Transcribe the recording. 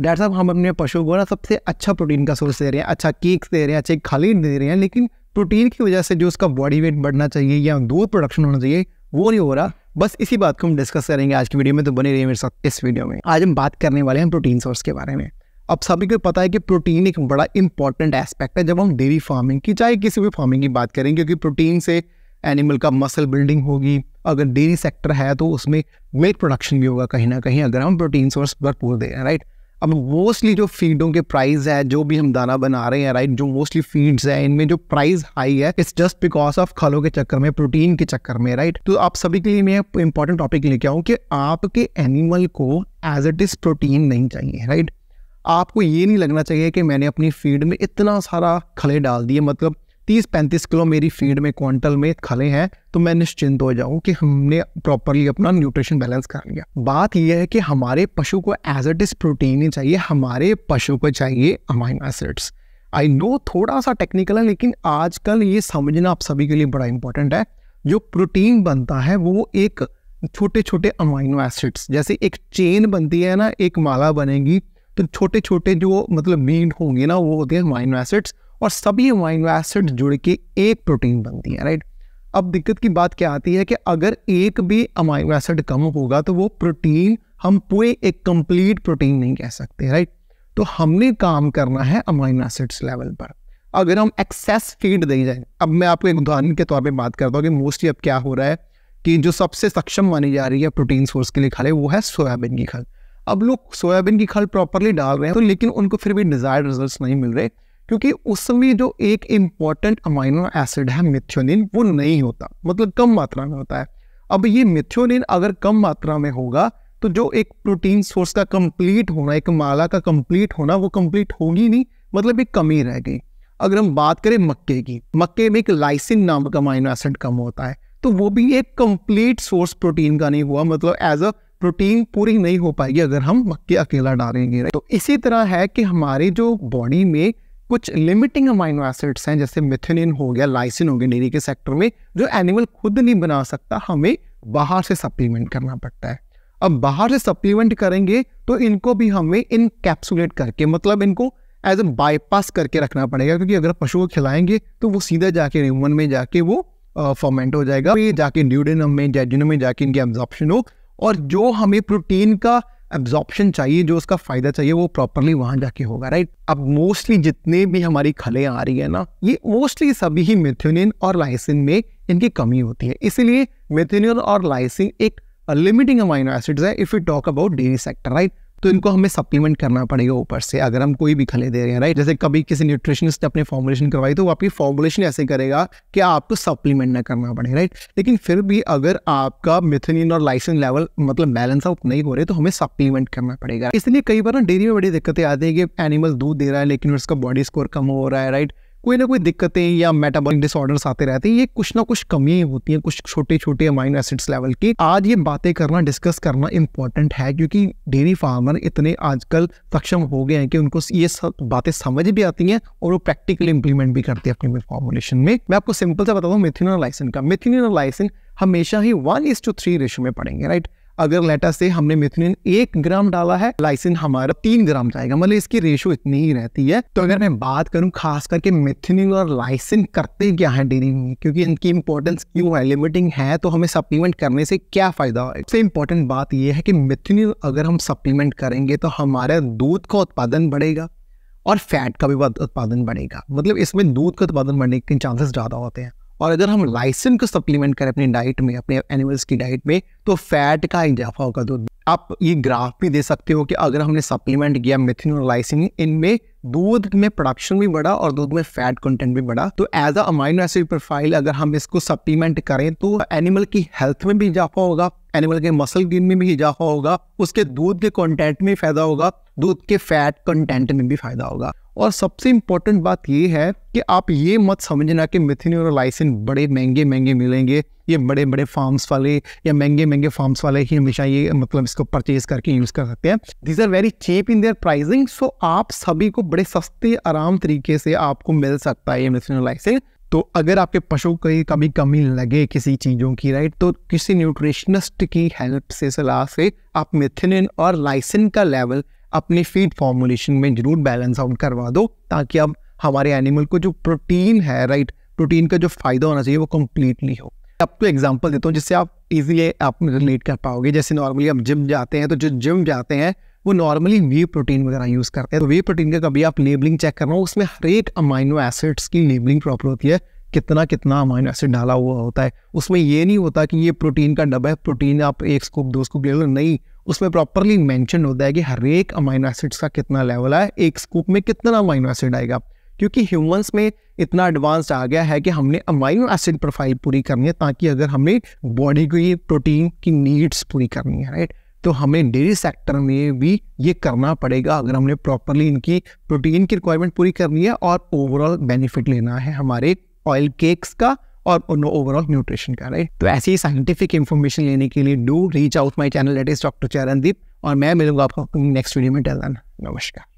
that साहब हम अपने पशु को ना सबसे अच्छा प्रोटीन का सोर्स दे रहे हैं अच्छा केक्स दे रहे हैं अच्छे खालीन दे रहे हैं लेकिन प्रोटीन की वजह से जो उसका बॉडी वेट बढ़ना चाहिए या दूध प्रोडक्शन होना चाहिए वो नहीं हो रहा बस इसी बात को हम डिस्कस करेंगे आज की वीडियो में तो बने रहिए मेरे साथ इस वीडियो में आज हम बात करने वाले हैं प्रोटीन सोर्स के बारे में अब सभी को पता है कि प्रोटीन एक बड़ा इंपॉर्टेंट एस्पेक्ट है जब हम डेयरी फार्मिंग की चाहे किसी भी फार्मिंग की बात करें क्योंकि प्रोटीन से एनिमल का मसल बिल्डिंग होगी अगर डेयरी सेक्टर है तो उसमें मिल्क प्रोडक्शन भी होगा कहीं ना कहीं अगर हम प्रोटीन सोर्स भरपूर दे रहे हैं राइट अब मोस्टली जो फीडों के प्राइस है जो भी हम दाना बना रहे हैं राइट जो मोस्टली फीड्स है इनमें जो प्राइस हाई है इट्स जस्ट बिकॉज ऑफ खलों के चक्कर में प्रोटीन के चक्कर में राइट तो आप सभी के लिए मैं इंपॉर्टेंट टॉपिक लेके आऊँ कि आपके एनिमल को एज इट इज़ प्रोटीन नहीं चाहिए राइट आपको ये नहीं लगना चाहिए कि मैंने अपनी फीड में इतना सारा खले डाल दिए मतलब तीस पैंतीस किलो मेरी फीड में क्वांटल में खले हैं तो मैं निश्चिंत हो जाऊं कि हमने प्रॉपरली अपना न्यूट्रिशन बैलेंस कर लिया बात यह है कि हमारे पशु को एज इट इज प्रोटीन ही चाहिए हमारे पशु को चाहिए अमाइनो एसिड्स आई नो थोड़ा सा टेक्निकल है लेकिन आजकल ये समझना आप सभी के लिए बड़ा इंपॉर्टेंट है जो प्रोटीन बनता है वो एक छोटे छोटे अमाइनो एसिड्स जैसे एक चेन बनती है ना एक माला बनेगी तो छोटे छोटे जो मतलब मीन होंगे ना वो होते हैं अमाइनो एसिड्स और सभी अमाइनो एसिड जुड़ के एक प्रोटीन बनती है राइट अब दिक्कत की बात क्या आती है कि अगर एक भी अमाइनो एसिड कम होगा तो वो प्रोटीन हम पूरे एक कंप्लीट प्रोटीन नहीं कह सकते राइट तो हमने काम करना है अमाइनो एसिड्स लेवल पर अगर हम एक्सेस फीड दे जाए अब मैं आपको एक उदाहरण के तौर पर बात करता हूँ कि मोस्टली अब क्या हो रहा है कि जो सबसे सक्षम मानी जा रही है प्रोटीन सोर्स के लिए खाले वो है सोयाबीन की खल अब लोग सोयाबीन की खल प्रॉपरली डाल रहे हैं तो लेकिन उनको फिर भी डिजायर्ड रिजल्ट नहीं मिल रहे क्योंकि उसमें जो एक इम्पॉर्टेंट अमाइनो एसिड है मिथ्योनिन वो नहीं होता मतलब कम मात्रा में होता है अब ये मिथ्योनिन अगर कम मात्रा में होगा तो जो एक प्रोटीन सोर्स का कंप्लीट होना एक माला का कंप्लीट होना वो कंप्लीट होगी नहीं मतलब एक कमी रह गई अगर हम बात करें मक्के की मक्के में एक लाइसिन नाम का अमाइनो एसिड कम होता है तो वो भी एक कंप्लीट सोर्स प्रोटीन का नहीं हुआ मतलब एज अ प्रोटीन पूरी नहीं हो पाएगी अगर हम मक्के अकेला डालेंगे तो इसी तरह है कि हमारे जो बॉडी में कुछ लिमिटिंग अमाइनो एसिड्स हैं जैसे मिथेनिन हो गया लाइसिन हो गया डेयरी के सेक्टर में जो एनिमल खुद नहीं बना सकता हमें बाहर से सप्लीमेंट करना पड़ता है अब बाहर से सप्लीमेंट करेंगे तो इनको भी हमें इनकैप्सुलेट करके मतलब इनको एज ए बाईपास करके रखना पड़ेगा क्योंकि अगर पशु को खिलाएंगे तो वो सीधा जाके रिमन में जाके वो फॉर्मेंट हो जाएगा ये जाके ड्यूडेनम में जैजिनम में जाके इनकी एब्जॉर्प्शन हो और जो हमें प्रोटीन का एब्जॉर्प्शन चाहिए जो उसका फ़ायदा चाहिए वो प्रॉपरली वहाँ जाके होगा राइट अब मोस्टली जितने भी हमारी खलें आ रही है ना ये मोस्टली सभी ही मेथ्योनिन और लाइसिन में इनकी कमी होती है इसीलिए मेथ्योनिन और लाइसिन एक लिमिटिंग अमाइनो एसिड्स है if you talk about dairy sector right तो इनको हमें सप्लीमेंट करना पड़ेगा ऊपर से अगर हम कोई भी खले दे रहे हैं राइट जैसे कभी किसी न्यूट्रिशनिस्ट ने अपने फॉर्मुलेशन करवाई तो वो आपकी फॉर्मुलेशन ऐसे करेगा कि आपको सप्लीमेंट ना करना पड़े राइट लेकिन फिर भी अगर आपका मिथनिन और लाइसिन लेवल मतलब बैलेंस आउट नहीं हो रहे तो हमें सप्लीमेंट करना पड़ेगा इसलिए कई बार ना डेयरी में बड़ी दिक्कतें आती है कि एनिमल दूध दे रहा है लेकिन उसका बॉडी स्कोर कम हो रहा है राइट कोई ना कोई दिक्कतें या मेटाबॉलिक डिसऑर्डर्स आते रहते हैं ये कुछ ना कुछ कमियां होती हैं कुछ छोटे छोटे अमाइनो एसिड्स लेवल की आज ये बातें करना डिस्कस करना इंपॉर्टेंट है क्योंकि डेयरी फार्मर इतने आजकल सक्षम हो गए हैं कि उनको ये सब बातें समझ भी आती हैं और वो प्रैक्टिकली इंप्लीमेंट भी करते हैं अपने फॉर्मुलेशन में मैं आपको सिंपल से बताता हूँ मिथिनोलाइसिन का मिथिनोलाइसिन हमेशा ही one is to three ratio में पड़ेंगे राइट अगर लेटा से हमने मिथुनिन एक ग्राम डाला है लाइसिन हमारा तीन ग्राम जाएगा मतलब इसकी रेशो इतनी ही रहती है तो अगर मैं बात करूं खास करके मिथुनिन और लाइसिन करते क्या है डेरी में क्योंकि इनकी इंपॉर्टेंस क्यों है लिमिटिंग है तो हमें सप्लीमेंट करने से क्या फायदा है सबसे इंपॉर्टेंट बात यह है कि मिथुनिन अगर हम सप्लीमेंट करेंगे तो हमारा दूध का उत्पादन बढ़ेगा और फैट का भी उत्पादन बढ़ेगा मतलब इसमें दूध का उत्पादन बढ़ने के चांसेस ज़्यादा होते हैं और अगर हम लाइसेंस को सप्लीमेंट करें अपनी डाइट में अपने एनिमल्स की डाइट में तो फैट का इजाफा होगा दूध तो आप ये ग्राफ भी दे सकते हो कि अगर हमने सप्लीमेंट किया मिथिन और लाइसिन इनमें दूध में प्रोडक्शन भी बढ़ा और दूध में फैट कंटेंट भी बढ़ा तो as a amino acid profile अगर हम इसको सप्लीमेंट करें तो एनिमल की हेल्थ में भी इजाफा होगा एनिमल के मसल गेन में भी इजाफा होगा उसके दूध के कॉन्टेंट में फायदा होगा दूध के फैट कंटेंट में भी फायदा होगा और सबसे इंपॉर्टेंट बात ये है कि आप ये मत समझना कि मिथिन और लाइसिन बड़े महंगे महंगे मिलेंगे ये बड़े बड़े फार्म्स वाले या महंगे महंगे फार्म्स वाले ही हमेशा ये मतलब इसको परचेज करके यूज़ कर सकते हैं these are very cheap in their pricing so आप सभी को बड़े सस्ते आराम तरीके से आपको मिल सकता है ये मिथिन और लाइसिन तो अगर आपके पशु की कभी कमी लगे किसी चीज़ों की राइट तो किसी न्यूट्रिशनिस्ट की हेल्प से सलाह से आप मिथिनिन और लाइसिन का लेवल अपने फीड फॉर्मुलेशन में जरूर बैलेंस आउट करवा दो ताकि अब हमारे एनिमल को जो प्रोटीन है राइट प्रोटीन का जो फायदा होना चाहिए वो कम्प्लीटली हो आपको एग्जाम्पल देता हूँ जिससे आप इजीली आप रिलेट कर पाओगे जैसे नॉर्मली आप जिम जाते हैं तो जो जिम जाते हैं वो नॉर्मली वे प्रोटीन वगैरह यूज़ करते हैं तो वे प्रोटीन का कभी आप लेबलिंग चेक कर रहा हूँ उसमें हर एक अमाइनो एसिड्स की लेबलिंग प्रॉपर होती है कितना कितना अमाइनो एसिड डाला हुआ होता है उसमें ये नहीं होता कि ये प्रोटीन का डब्बा है प्रोटीन आप एक स्कूप दो स्कूप ले लो नहीं उसमें प्रॉपरली मैंशन होता है कि हर एक अमाइनो एसिड्स का कितना लेवल है एक स्कूप में कितना अमाइनो एसिड आएगा क्योंकि ह्यूमंस में इतना एडवांस आ गया है कि हमने अमाइनो एसिड प्रोफाइल पूरी करनी है ताकि अगर हमें बॉडी की प्रोटीन की नीड्स पूरी करनी है राइट तो हमें डेयरी सेक्टर में भी ये करना पड़ेगा अगर हमने प्रॉपरली इनकी प्रोटीन की रिक्वायरमेंट पूरी करनी है और ओवरऑल बेनिफिट लेना है हमारे ऑयल केक्स का और ओवरऑल न्यूट्रिशन का राइट तो ऐसी ही साइंटिफिक इन्फॉर्मेशन लेने के लिए do reach out my channel that is doctor Charandeep और मैं मिलूंगा आपको नेक्स्ट वीडियो में डर नमस्कार